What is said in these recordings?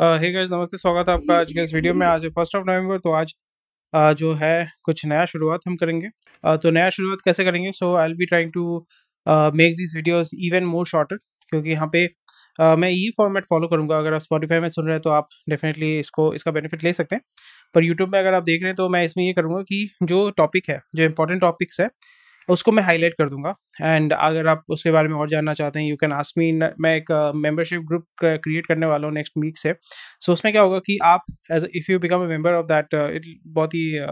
Hey guys नमस्ते स्वागत है आपका आज के इस वीडियो में आज फर्स्ट ऑफ नवंबर तो आज uh, जो है कुछ नया शुरुआत हम करेंगे uh, तो नया शुरुआत कैसे करेंगे so I be trying to make this videos even more shorter क्योंकि यहाँ पे uh, मैं ये फॉर्मेट फॉलो करूँगा अगर आप स्पॉटीफाई में सुन रहे हैं तो आप डेफिनेटली इसको इसका बेनिफिट ले सकते हैं पर यूट्यूब में अगर आप देख रहे हैं तो मैं इसमें ये करूँगा कि जो टॉपिक है जो इंपॉर्टेंट टॉपिक्स है उसको मैं हाईलाइट कर दूंगा एंड अगर आप उसके बारे में और जानना चाहते हैं यू कैन आस्क मी मैं एक मेंबरशिप ग्रुप क्रिएट करने वाला हूँ नेक्स्ट वीक से सो so, उसमें क्या होगा कि आप as if you become a member of that it बहुत ही uh,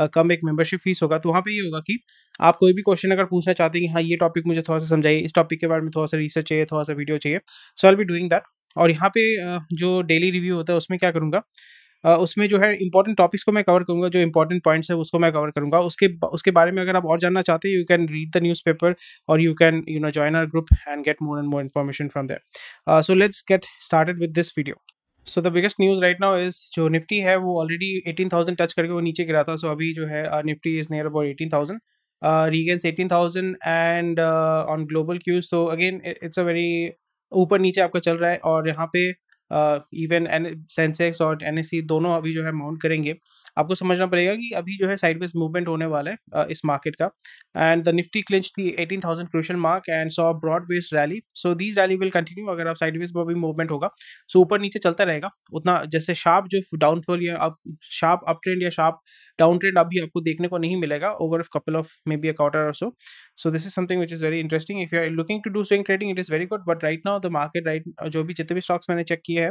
uh, कम एक मेंबरशिप फीस होगा तो वहाँ पे ये होगा कि आप कोई भी क्वेश्चन अगर पूछना चाहते हैं कि हाँ ये टॉपिक मुझे थोड़ा सा समझाइए इस टॉपिक के बारे में थोड़ा सा रिसर्च चाहिए थोड़ा सा वीडियो चाहिए so I be doing that और यहाँ पे uh, जो डेली रिव्यू होता है उसमें क्या करूँगा उसमें जो है इंपॉर्टेंट टॉपिक्स को मैं कवर करूंगा जो इंपॉर्टेंट पॉइंट्स है उसको मैं कवर करूंगा उसके उसके बारे में अगर आप और जानना चाहते हैं you can read the newspaper और you can you know join our group and get more and more information from there so let's get started with this video so the biggest news right now is जो Nifty है वो already eighteen thousand touch करके वो नीचे गिरा था सो so अभी जो है Nifty is near about eighteen thousand regains eighteen thousand and on global cues तो अगेन इट्स अ वेरी ऊपर नीचे आपका चल रहा है और यहाँ पे इवन एन सेंसेक्स और एन दोनों अभी जो है माउंट करेंगे आपको समझना पड़ेगा कि अभी जो है साइडवेज मूवमेंट होने वाला है इस मार्केट का and the Nifty clinch the eighteen thousand crucial mark and saw broad based rally so these rally will continue अगर आप साइडवेज में भी मूवमेंट होगा सो ऊपर नीचे चलता रहेगा उतना जैसे शार्प जो डाउनफॉल या अप शार्प अप ट्रेंड या शार्प डाउन ट्रेंड अभी आपको देखने को नहीं मिलेगा over couple of maybe a quarter और so so this is something which is very interesting if you are looking to do swing trading it is very good but right now the market right जो भी जितने भी stocks मैंने check किए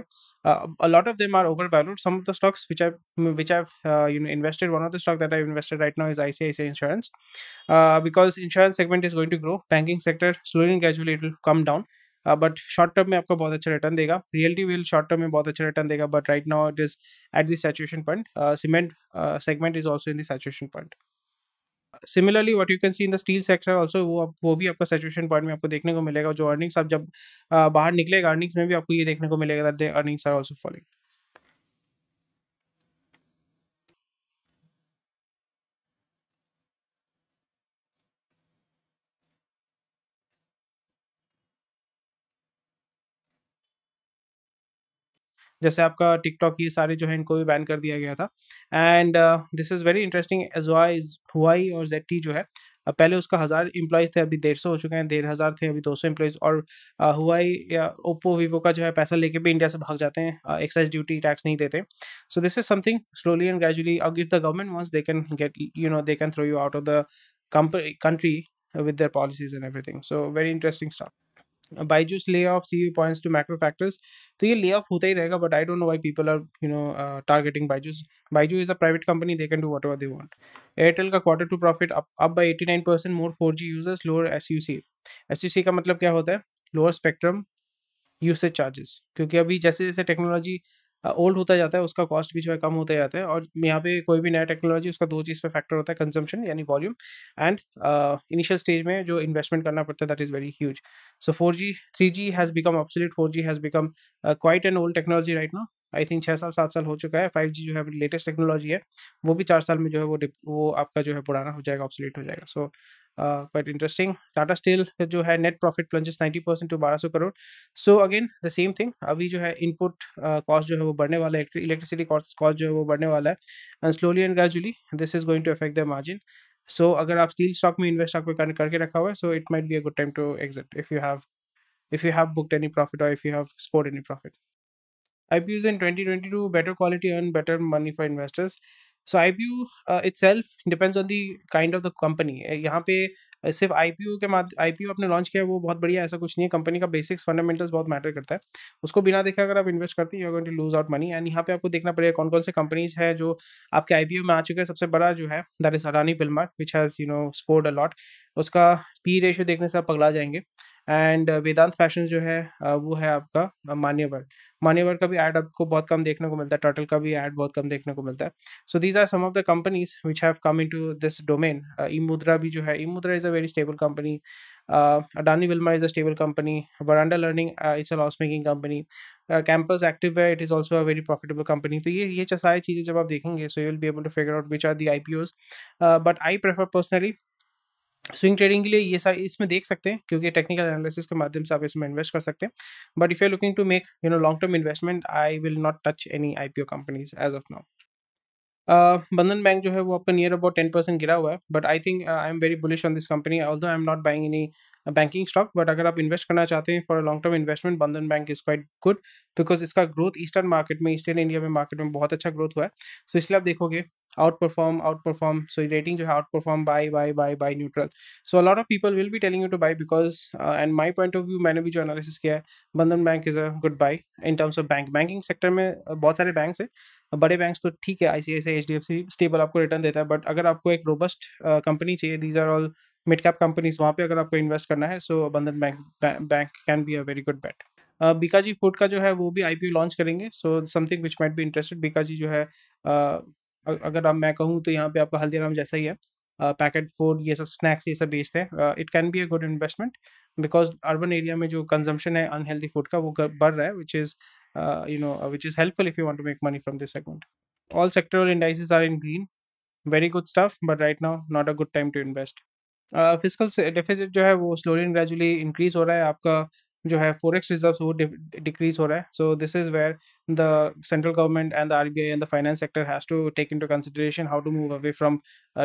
हैं lot of them are overvalued some of the stocks which I which I Uh, you know invested one of the stock that i've invested right now is icici insurance uh, because insurance segment is going to grow banking sector slowly and gradually it will come down uh, but short term mein bahut acha return dega realty will short term mein bahut acha return dega but right now it is at the saturation point cement segment is also in the saturation point Similarly, what you can similarly what you can see in the steel sector also वो वो भी आपको situation point में आपको देखने को मिलेगा जो अर्निंग्स आप जब बाहर निकलेगा अर्निंग्स में भी आपको ये देखने को मिलेगा that they earnings are also following जैसे आपका टिकटॉक ये सारे जो है इनको भी बैन कर दिया गया था and this is very interesting as Huawei और टी जो है पहले उसका हज़ार एम्प्लॉयज़ थे अभी डेढ़ सौ हो चुके हैं डेढ़ हज़ार थे अभी दो सौ एम्प्लॉयज़ और हुआई uh, या ओप्पो वीवो का जो है पैसा लेके भी इंडिया से भाग जाते हैं एक्साइज ड्यूटी टैक्स नहीं देते so this is something slowly and gradually अब if the government wants they can get you know they can throw you out of the country with policies and everything so very interesting stop Byju's lay off see points to macro factors तो ये lay off होता ही रहेगा but I don't know why people are you know targeting Byju's Byju is a private company they can do whatever they want Airtel का quarter two profit up by eighty nine percent more four G users lower S U C S U C का मतलब क्या होता है lower spectrum usage charges क्योंकि अभी जैसे जैसे टेक्नोलॉजी ओल्ड uh, होता जाता है उसका कॉस्ट भी जो है कम होता जाता है और यहाँ पे कोई भी नया टेक्नोलॉजी उसका दो चीज़ पे फैक्टर होता है कंजम्पशन यानी वॉल्यूम एंड इनिशियल स्टेज में जो इन्वेस्टमेंट करना पड़ता है that is very huge So 4G, 3G has become obsolete. 4G has become uh, quite an old technology right now. I think छः साल सात साल हो चुका है फाइव जी जो है लेटेस्ट टेक्नोलॉजी है वो भी चार साल में जो है वो वो आपका जो है पुराना हो जाएगा ऑब्सोलीट हो जाएगा so quite interesting Tata steel जो है net profit plunges ninety percent to बारह सौ crore so again the same thing अभी जो है इनपुट कॉस्ट uh, जो है वो बढ़ने वाला है इलेक्ट्रिसिटी कॉस्ट जो है वो बढ़ने वाला है and slowly and gradually this is going to affect the margin So, अगर आप स्टील स्टॉक में इन्वेस्ट स्टॉक में करके रखा हुआ है so it might be a good time to exit if you have booked any profit or if you have scored any profit. IPOs in 2022 better quality and better money for investors. So I P itself depends on the kind of the company यहाँ पे uh, सिर्फ I P के माध्यम I P आपने launch किया वो बहुत बढ़िया ऐसा कुछ नहीं है कंपनी का बेसिक्स फंडामेंटल्स बहुत मैटर करता है उसको बिना देखे अगर आप इन्वेस्ट करते हैं you going to lose out money and यहाँ पे आपको देखना पड़ेगा कौन कौन से कंपनीज है जो आपके आई पी में आ चुके हैं सबसे बड़ा जो है that is Adani Wilmar which has you know scored a lot उसका पी रेशियो देखने से आप पगला जाएंगे एंड वेदांत फैशन जो है वो है आपका मान्यवर मान्यवर का भी ऐड आपको बहुत कम देखने को मिलता है टोटल का भी ऐड बहुत कम देखने को मिलता है so these are some of the companies which have come into this domain E Mudra भी जो है E Mudra is a very stable company Adani Wilmar is a stable company Veranda learning it's a loss making company Campus Active है it is also a very profitable company तो ये ये सारी चीज़ें जब आप देखेंगे so you will be able to figure out which are the I P Os but I prefer personally swing trading के लिए ये सारे इसमें देख सकते हैं क्योंकि टेक्निकल एनालिसिस के माध्यम से आप इसमें इन्वेस्ट कर सकते हैं but if you looking to make you know long term investment I will not touch any I P O companies as of now Bandhan bank जो है वो आपका नियर अबाउट टेन परसेंट गिरा हुआ है but I think I am very bullish on this company although I am not buying any banking stock but अगर आप invest करना चाहते हैं for a long term investment Bandhan bank is quite good because इसका growth eastern market में eastern India में market में बहुत अच्छा ग्रोथ हुआ है सो so इसलिए आप देखोगे out perform out perform so rating जो है out perform buy buy buy buy neutral so a lot of people will be telling you to buy because and my point of view मैंने भी जो एनालिसिस किया है Bandhan bank is a good buy in terms of bank banking sector में uh, बहुत सारे banks है uh, बड़े बैंक्स तो ठीक है I C I C H D F C stable आपको रिटर्न देता है बट अगर आपको एक रोबस्ट कंपनी uh, चाहिए these are all mid cap companies वहाँ पे अगर आपको इन्वेस्ट करना है so Bandhan bank bank can be a very good bet Bikaji food का जो है वो भी आईपीओ लॉन्च करेंगे so something which might be interested Bikaji जो है uh, अगर आप मैं कहूँ तो यहाँ पे आपका हल्दीराम जैसा ही है पैकेट फूड ये सब स्नैक्स ये सब बेचते हैं it can be a good investment because urban area में जो कंजम्पशन है अनहेल्दी फूड का वो बढ़ रहा है which is you know which is helpful if you want to make money from this segment all sector indices are in green very good stuff but right now not a good time to invest fiscal deficit जो है वो slowly and gradually increase हो रहा है आपका जो है forex reserve वो डिक्रीज हो रहा है so this is where the central government and the R B I and the finance sector has to take to consideration how to move away from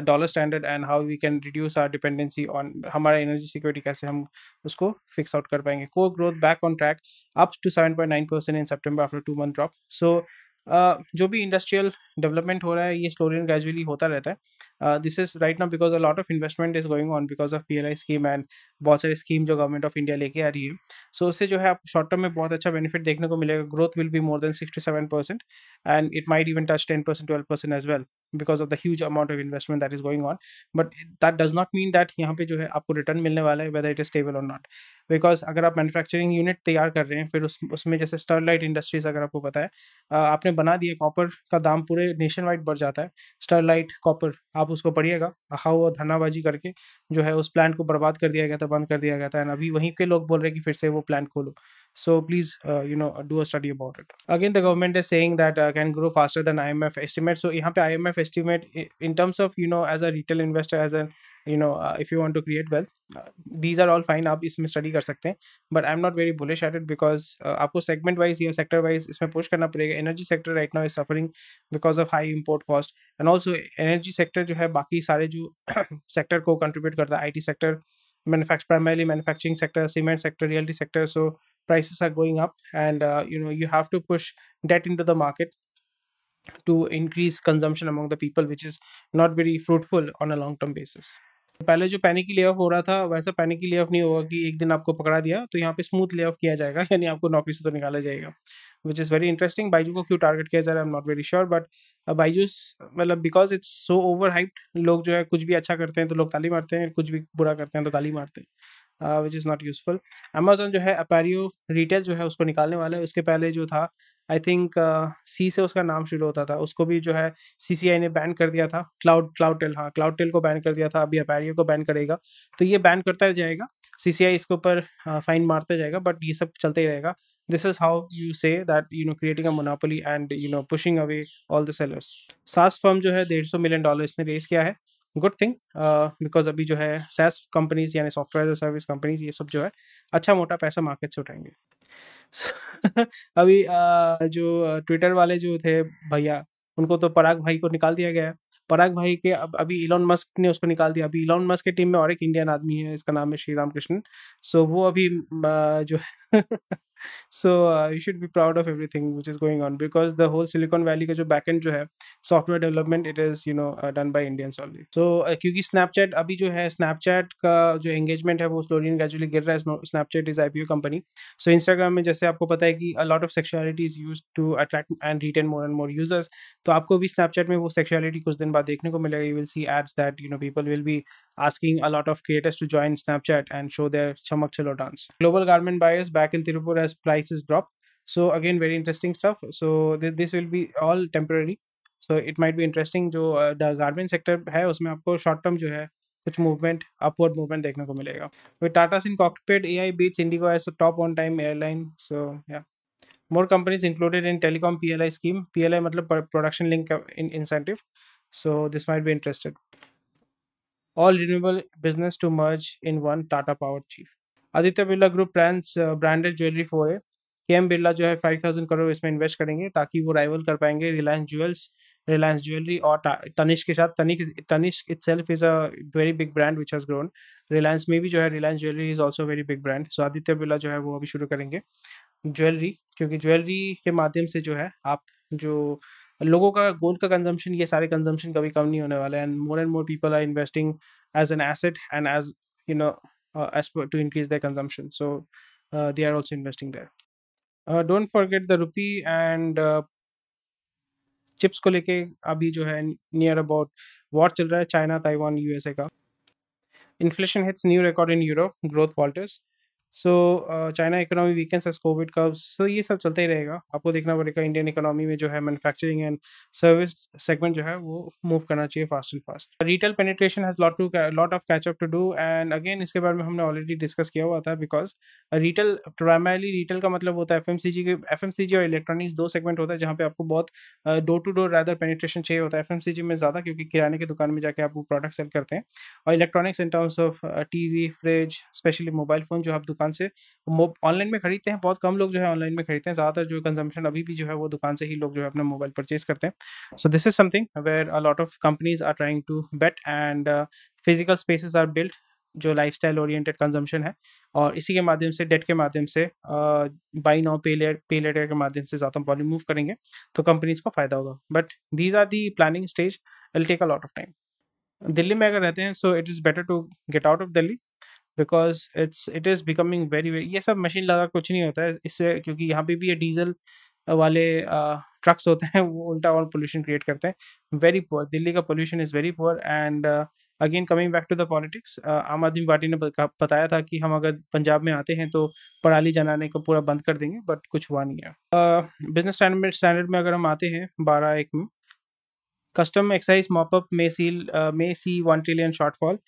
dollar standard and how we can reduce our dependency on हमारा energy security कैसे हम उसको fix out कर पाएंगे core growth back on track up to seven point nine percent in September after two month drop so जो भी industrial development हो रहा है ये स्लोली एंड ग्रेजुअली होता रहता है uh, this is right now because a lot of investment is going on because of I scheme and बहुत सारी स्कीम जो गवर्नमेंट ऑफ इंडिया लेके आ रही है सो so, उससे जो है आप शॉर्ट टर्म में बहुत अच्छा बेनिफिट देखने को मिलेगा growth will be more than six to seven percent and it might even touch ten percent twelve percent as well because of the huge amount of investment that is going on but that does not mean that यहाँ पे जो है आपको return मिलने वाला है whether it is stable और not because अगर आप मैनुफैक्चरिंग यूनिट तैयार कर रहे हैं फिर उस उसमें जैसे स्टरलाइट इंडस्ट्रीज अगर आपको पता है uh, आपने बना दिया कॉपर का दाम पूरे नेशन वाइड बढ़ जाता है स्टरलाइट कॉपर आप आप उसको पढ़िएगा हाउ धन्नाबाजी करके जो है उस प्लांट को बर्बाद कर दिया गया था बंद कर दिया गया था एंड अभी वहीं के लोग बोल रहे हैं कि फिर से वो प्लांट खोलो So please, uh, you know, do a study about it. Again, the government is saying that uh, can grow faster than IMF estimate. So yahan pe IMF estimate in terms of you know as a retail investor as a you know uh, if you want to create wealth, uh, these are all fine aap isme study kar sakte hain But i am not very bullish at it because uh, aapko segment wise ya sector wise isme push karna padega Energy sector right now is suffering because of high import cost and also energy sector jo hai baki sare jo sector ko contribute karta है IT sector manufacture primarily manufacturing sector cement sector realty sector so prices are going up and uh, you know you have to push debt into the market to increase consumption among the people which is not very fruitful on a long term basis पहले जो panic lay off हो रहा था वैसा panic lay off नहीं होगा कि एक दिन आपको पकड़ा दिया तो यहाँ पे स्मूथ ले ऑफ किया जाएगा यानी आपको नौकरी से तो निकाला जाएगा which is very interesting Byju को क्यों टारगेट किया जा रहा है I am not very sure but Byju's मतलब because it's so over hyped लोग जो है कुछ भी अच्छा करते हैं तो लोग ताली मारते हैं कुछ भी बुरा करते हैं तो गाली मारते हैं which is not useful Amazon जो है अपेरियो रिटेल जो है उसको निकालने वाला है उसके पहले जो था आई थिंक सी से उसका नाम शुरू होता था उसको भी जो है सी सी आई ने बैन कर दिया था क्लाउड क्लाउड टेल हाँ क्लाउड टेल को बैन कर दिया था अभी अपेरियो को बैन करेगा तो ये बैन करता जाएगा सी सी आई इसके ऊपर फाइन uh, मारता जाएगा बट ये सब चलते ही रहेगा this is how you say that you know creating a monopoly and you know pushing away all the sellers SaaS firm जो है डेढ़ सौ मिलियन डॉलर इसने रेस किया है गुड थिंग बिकॉज अभी जो है सैस कंपनीज यानी सॉफ्टवेयर सर्विस कंपनीज ये सब जो है अच्छा मोटा पैसा मार्केट से उठाएंगे अभी जो ट्विटर वाले जो थे भैया उनको तो पराग भाई को निकाल दिया गया है पराग भाई के अब अभी इलॉन मस्क ने उसको निकाल दिया अभी इलॉन मस्क के टीम में और एक इंडियन आदमी है इसका नाम है श्री राम कृष्ण सो so, वो अभी जो है so uh, you should be proud of everything which is going on because the whole silicon valley ka jo backend jo hai software development it is you know uh, done by indians only so uh, snapchat अभी जो है snapchat का जो engagement है वो slowly gradually गिर रहा है snapchat is ipo company so instagram में जैसे आपको पता है कि a lot of sexuality is used to attract and retain more and more users तो आपको भी snapchat में वो sexuality कुछ दिन बाद देखने को मिलेगा you will see ads that you know people will be asking a lot of creators to join snapchat and show their chamak dance global government bias back in tirupur as prices drop so again very interesting stuff so th- this will be all temporary so it might भी interesting जो garment sector है उसमें आपको short term जो है कुछ movement upward movement देखने को मिलेगा विद टाटा सिन कॉकपेड ए आई बीच IndiGo as top on time airline so या more companies included in telecom P L I scheme P L I मतलब production link incentive so this might be interested all renewable business to merge in one Tata power chief Aditya Birla group plans branded jewellery for है के M Birla जो है five thousand crore इसमें invest करेंगे ताकि वो rival कर पाएंगे रिलायंस ज्वेल्स रिलायंस ज्वेलरी और तनिश के साथ Tanishq itself is a very big brand which has grown Reliance में भी जो है Reliance jewellery is also very big brand so Aditya Birla जो है वो अभी शुरू करेंगे ज्वेलरी क्योंकि ज्वेलरी के माध्यम से जो है आप जो लोगों का गोल्ड का कंजम्पशन ये सारे कंजम्पशन कभी कम नहीं होने वाला है and more and more people are investing as an asset and as you know Uh, as per to increase their consumption. So uh, they are also investing there. Uh, don't forget the rupee and chips ko leke abhi jo hai near about war chal raha hai China, Taiwan, USA ka. Inflation hits new record in Europe, growth falters. So China economy weakens as Covid curbs so ये सब चलता ही रहेगा आपको देखना पड़ेगा Indian economy में जो है मैन्युफैक्चरिंग एंड सर्विस सेगमेंट जो है वो मूव करना चाहिए fast and fast retail penetration has lot to lot of catch up to do and again इसके बारे में हमने ऑलरेडी डिस्कस किया हुआ था बिकॉज रिटेल प्राइमरली रिटेल का मतलब होता है एफ एम सी जी के एफ एम सी जी और इलेक्ट्रॉनिक्स दो सेगमेंट होता है जहाँ पे आपको बहुत door to door rather penetration चाहिए होता है एफ एम सी जी में ज़्यादा क्योंकि किराने की दुकान में जाकर आप वो प्रोडक्ट सेल करते हैं और electronics in terms of T V fridge specially mobile phone जो आप दुकान दुकान से ऑनलाइन में खरीदते हैं बहुत कम लोग जो है ऑनलाइन में खरीदते हैं ज़्यादातर जो कंजम्पशन अभी भी जो है वो दुकान से ही लोग जो है अपना मोबाइल परचेज करते हैं so this is something where a lot of companies are trying to bet and physical spaces are build जो लाइफ स्टाइल ओरिएटेड कंजम्पशन है और इसी के माध्यम से डेट के माध्यम से buy now pay late pay later के माध्यम से ज़्यादा वॉल्यूम मूव करेंगे तो कंपनीज को फ़ायदा होगा but these are the planning stage will take a lot of time Delhi में अगर रहते हैं so it is better to get out of Delhi because it's it is becoming very very ये सब मशीन लगा कुछ नहीं होता है इससे क्योंकि यहाँ पे भी ये डीजल वाले ट्रक्स होते हैं वो उल्टा और पोल्यूशन क्रिएट करते हैं वेरी पुअर दिल्ली का pollution is very poor and again coming back to the politics Aam Aadmi party ने बताया था कि हम अगर पंजाब में आते हैं तो पराली जलाने को पूरा बंद कर देंगे बट कुछ हुआ नहीं है बिजनेस स्टैंडर्ड स्टैंडर्ड में अगर हम आते हैं बारह एक में custom excise mop up may seal may see one trillion shortfall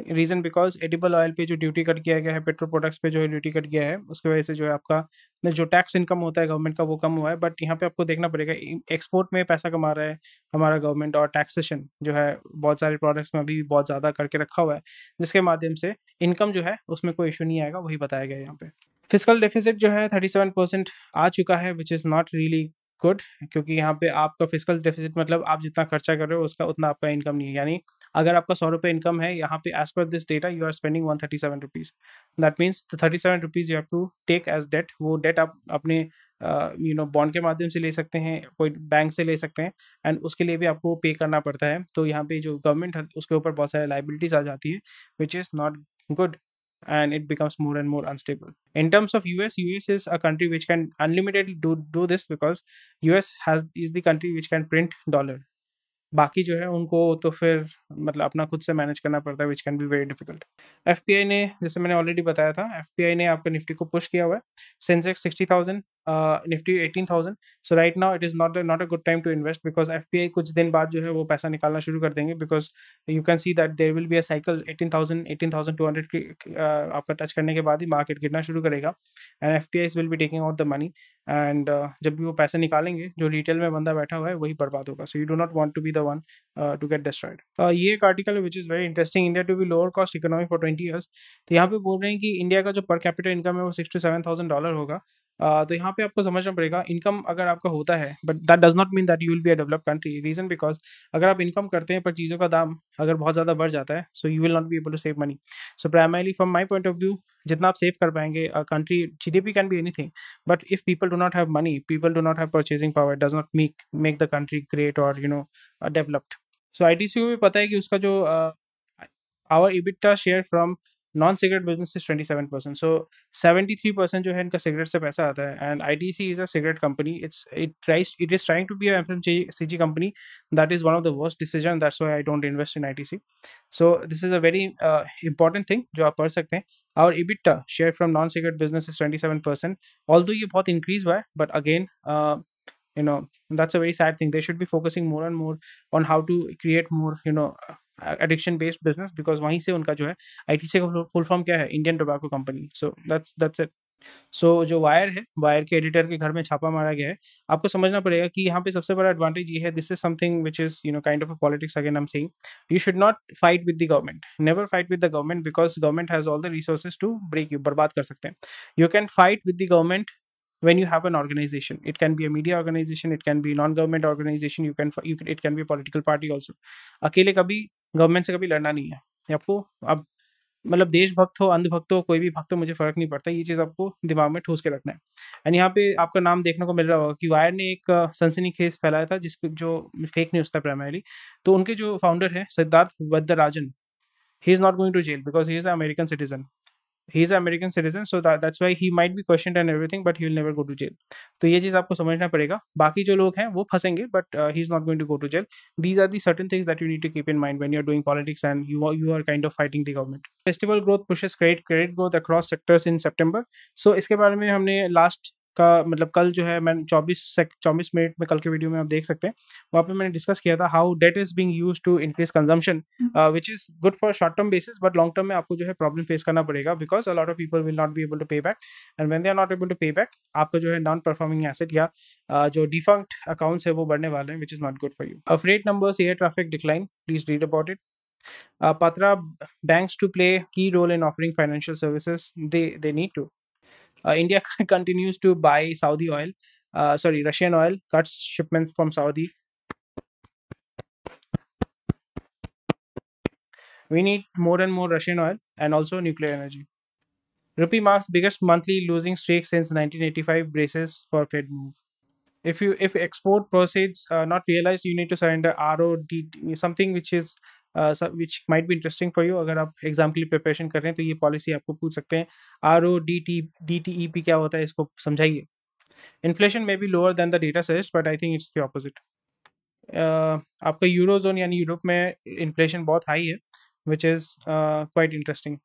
reason because edible oil पे जो ड्यूटी कट किया गया है पेट्रोल प्रोडक्ट्स पे जो है ड्यूटी कट गया है उसकी वजह से जो है आपका मतलब जो टैक्स इनकम होता है गवर्नमेंट का वो कम हुआ है बट यहाँ पे आपको देखना पड़ेगा एक्सपोर्ट में पैसा कमा रहा है हमारा गवर्नमेंट और टैक्सेशन जो है बहुत सारे प्रोडक्ट्स में अभी भी बहुत ज़्यादा करके रखा हुआ है जिसके माध्यम से इनकम जो है उसमें कोई इशू नहीं आएगा वही बताया गया यहाँ पे फिजिकल डेफिसिट जो है थर्टी सेवन परसेंट आ चुका है which is not really good क्योंकि यहाँ पे आपका फिजिकल डेफिसिट मतलब आप जितना खर्चा कर रहे हो उसका उतना आपका इनकम नहीं है यानी अगर आपका सौ रुपये इनकम है यहाँ पे as per this data you are spending one thirty seven rupees that means thirty seven rupees you have to take as debt वो डेट आप अपने यू नो बॉन्ड के माध्यम से ले सकते हैं कोई बैंक से ले सकते हैं एंड उसके लिए भी आपको पे करना पड़ता है तो यहाँ पे जो गवर्नमेंट है उसके ऊपर बहुत सारी लाइबिलिटीज़ आ जाती है which is not good and it becomes more and more unstable in terms of us us is a country which can unlimitedly do do this because us has is the country which can print dollar बाकी जो है उनको तो फिर मतलब अपना खुद से मैनेज करना पड़ता है which can be very difficult F ने जैसे मैंने ऑलरेडी बताया था एफ ने आपका निफ्टी को पुश किया हुआ है Sensex sixty thousand uh, Nifty eighteen thousand so right it it is not not a good time to invest because F P I कुछ दिन बाद जो है वो पैसा निकालना शुरू कर देंगे because you can see that there will be a cycle eighteen thousand eighteen thousand two hundred आपका टच करने के बाद ही मार्केट गिरना शुरू करेगा and F T Is will be taking out the money and जब भी वो पैसे निकालेंगे जो रिटेल में बंदा बैठा हुआ है वही बर्बाद होगा so you do not want to be the one to get Uh, ये एक article which is very interesting India to be lower cost economy for twenty years तो यहाँ पे बोल रहे हैं कि इंडिया का जो पर कैपिटल इनकम है वो six to seven thousand dollar होगा तो यहाँ पे आपको समझना पड़ेगा इनकम अगर आपका होता है but that does not mean that you will be a develop country reason because अगर आप इनकम करते हैं पर चीज़ों का दाम अगर बहुत ज़्यादा बढ़ जाता है so you will not be able to save money so primarily from my point of view जितना आप सेव कर पाएंगे country G D P can be anything but if people do not have money people do not have purchasing power does not make make the country great और you know developed so I T C को भी पता है कि उसका जो आवर EBITDA share from non cigarette business is twenty seven percent so seventy three percent जो है इनका सिगरेट से पैसा आता है and I T C is a cigarette company it's it tries it is trying to be F M C G company that is one of the worst decision that's why I don't invest in I T C so this is a very important thing जो आप पढ़ सकते हैं और EBITDA share from non cigarette business is twenty seven percent although ये बहुत increase हुआ है but again you know that's a very sad thing they should be focusing more and more on how to create more you know addiction based business because वहीं से उनका जो है आई T सी का फुल फॉर्म क्या है Indian tobacco company so that's that's it so जो वायर है वायर के एडिटर के घर में छापा मारा गया है आपको समझना पड़ेगा कि यहाँ पे सबसे बड़ा एडवांटेज ये है this is something which is you know kind of a politics again I am saying you should not fight with the government never fight with the government because government has all the resources to break you बर्बाद कर सकते हैं you can fight with the government when you have an organization it can be a media organization it can be non government organization you can you can, it can be a political party also अकेले कभी government से कभी लड़ना नहीं है आपको अब मतलब देशभक्त हो अंधभक्त हो कोई भी भक्त हो मुझे फर्क नहीं पड़ता ये चीज़ आपको दिमाग में ठूस के रखना है एंड यहाँ पे आपका नाम देखने को मिल रहा होगा कि वायर ने एक सनसनी खेस फैलाया था जिसको जो फेक न्यूज़ था प्राइमरी तो उनके जो फाउंडर है Siddharth Varadarajan he is not going to jail because he is American citizen he's an American citizen, so that, that's why he might be questioned and everything, but he will never go to तो ये चीज़ आपको समझना पड़ेगा बाकी जो लोग हैं वो फंसेंगे but he is not going to go to jail these are the certain things that you need to keep in mind when you are doing politics and you you are kind of fighting the government festival growth pushes credit credit growth across sectors in September so इसके बारे में हमने last का मतलब कल जो है मैंने चौबीस सेक चौबीस मिनट में कल के वीडियो में आप देख सकते हैं वहाँ पे मैंने डिस्कस किया था how debt is being used to increase consumption which is good for short term basis but long term में आपको जो है प्रॉब्लम फेस करना पड़ेगा because a lot of people will not be able to pay back and when they are not able to pay back आपका जो है non performing asset या uh, जो डिफंक्ट अकाउंट्स है वो बढ़ने वाले हैं which is not good for you freight number air traffic decline please read about it पात्रा bank to play key role in offering financial services they they need to Uh, India continues to buy Saudi oil, uh, sorry, Russian oil, cuts shipments from Saudi. We need more and more Russian oil and also nuclear energy. Rupee marks biggest monthly losing streak since 1985 braces for Fed move. If you if export proceeds not realized, you need to surrender ROD something which is which might भी interesting for you अगर आप exam के लिए preparation कर रहे हैं तो ये पॉलिसी आपको पूछ सकते हैं R O D T D T E P क्या होता है इसको समझाइए इन्फ्लेशन uh, में be lower than the data suggest but I think it's the opposite आपका यूरो जोन यानी यूरोप में इन्फ्लेशन बहुत हाई है which is quite interesting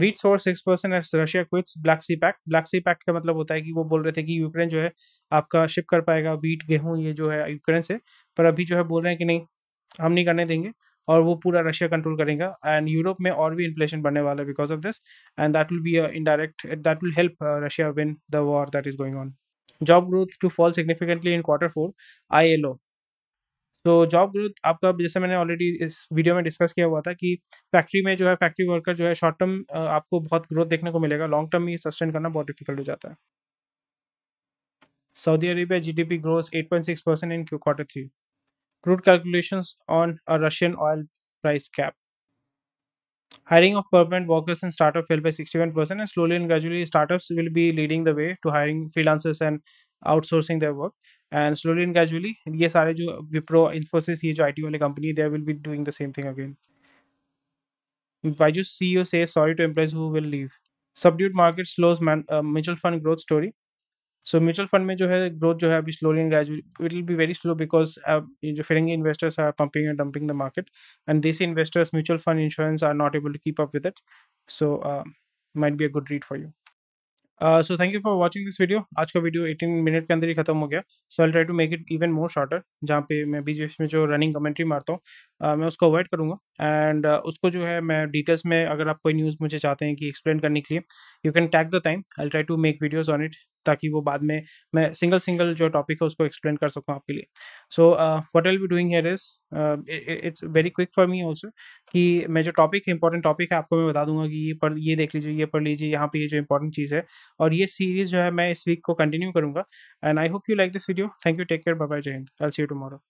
wheat soars six percent as Russia quits Black Sea pact Black Sea pact का मतलब होता है कि वो बोल रहे थे कि यूक्रेन जो है आपका शिप कर पाएगा वीट गेहूँ ये जो है यूक्रेन से पर अभी जो है बोल रहे हैं कि नहीं हम नहीं करने देंगे और वो पूरा रशिया कंट्रोल करेगा एंड यूरोप में और भी इन्फ्लेशन बढ़ने वाला है because of this and that will be indirect that will help Russia win the war that is going on job growth to fall significantly in quarter four I L O तो job growth आपका जैसे मैंने already इस video में discuss किया हुआ था कि फैक्ट्री में जो है फैक्ट्री वर्कर जो है शॉर्ट टर्म uh, आपको बहुत ग्रोथ देखने को मिलेगा लॉन्ग टर्म में सस्टेन करना बहुत डिफिकल्ट हो जाता है Saudi Arabia GDP growth eight point six percent in quarter three crude calculations on a Russian oil price cap. Hiring of permanent workers in startups fell by 61% and slowly and gradually startups will be leading the way to hiring freelancers and outsourcing their work. And slowly and gradually, DSRA, Wipro, Infosys, IT company, they will be doing the same thing again. Baiju's CEO say sorry to employees who will leave. Subdued market slows man, uh, mutual fund growth story. So mutual fund में जो है growth जो है अभी slowly and gradually it will be very slow because जो firangi investors are pumping and dumping the market and desi investors mutual fund insurance are not able to keep up with it so might be a good read for you so thank you for watching this video आज का video eighteen minute के अंदर ही खत्म हो गया so I try to make it even more shorter जहाँ पे मैं बीच बीच में जो रनिंग कमेंट्री मारता हूँ uh, मैं उसको अवॉइड करूँगा एंड uh, उसको जो है मैं डिटेल्स में अगर आप कोई न्यूज़ मुझे चाहते हैं कि एक्सप्लेन करने के लिए you can take the time I try to make videos on it ताकि वो बाद में मैं सिंगल सिंगल जो टॉपिक है उसको एक्सप्लेन कर सकूँ आपके लिए so what will be doing here is it's very quick for me also कि मैं जो टॉपिक है इंपॉर्टेंट टॉपिक है आपको मैं बता दूंगा कि ये पढ़ ये देख लीजिए ये पढ़ लीजिए यहाँ पे ये जो इंपॉर्टेंट चीज़ है और ये सीरीज जो है मैं इस वीक को कंटिन्यू करूँगा and I hope you like this video thank you take care bye जय हिंद एल सी यू टुमारो